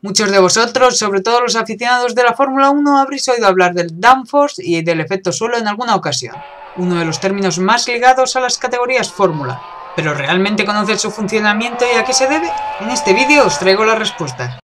Muchos de vosotros, sobre todo los aficionados de la Fórmula 1, habréis oído hablar del downforce y del efecto suelo en alguna ocasión, uno de los términos más ligados a las categorías Fórmula. ¿Pero realmente conoces su funcionamiento y a qué se debe? En este vídeo os traigo la respuesta.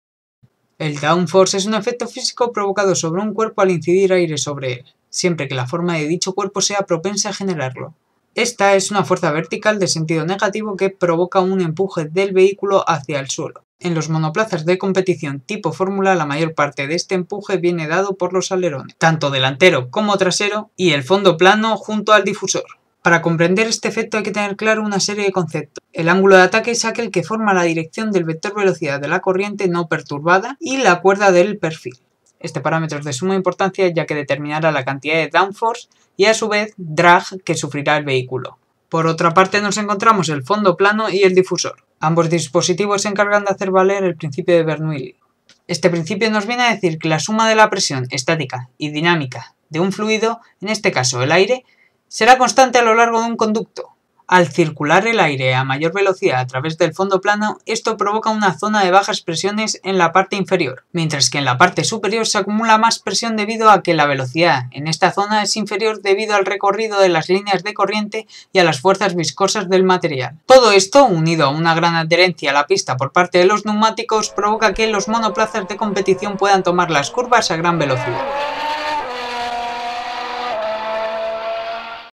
El downforce es un efecto físico provocado sobre un cuerpo al incidir aire sobre él, siempre que la forma de dicho cuerpo sea propensa a generarlo. Esta es una fuerza vertical de sentido negativo que provoca un empuje del vehículo hacia el suelo. En los monoplazas de competición tipo fórmula la mayor parte de este empuje viene dado por los alerones, tanto delantero como trasero, y el fondo plano junto al difusor. Para comprender este efecto hay que tener claro una serie de conceptos. El ángulo de ataque es aquel que forma la dirección del vector velocidad de la corriente no perturbada y la cuerda del perfil. Este parámetro es de suma importancia ya que determinará la cantidad de downforce y a su vez drag que sufrirá el vehículo. Por otra parte nos encontramos el fondo plano y el difusor. Ambos dispositivos se encargan de hacer valer el principio de Bernoulli. Este principio nos viene a decir que la suma de la presión estática y dinámica de un fluido, en este caso el aire, será constante a lo largo de un conducto, al circular el aire a mayor velocidad a través del fondo plano, esto provoca una zona de bajas presiones en la parte inferior, mientras que en la parte superior se acumula más presión debido a que la velocidad en esta zona es inferior debido al recorrido de las líneas de corriente y a las fuerzas viscosas del material. Todo esto, unido a una gran adherencia a la pista por parte de los neumáticos, provoca que los monoplazas de competición puedan tomar las curvas a gran velocidad.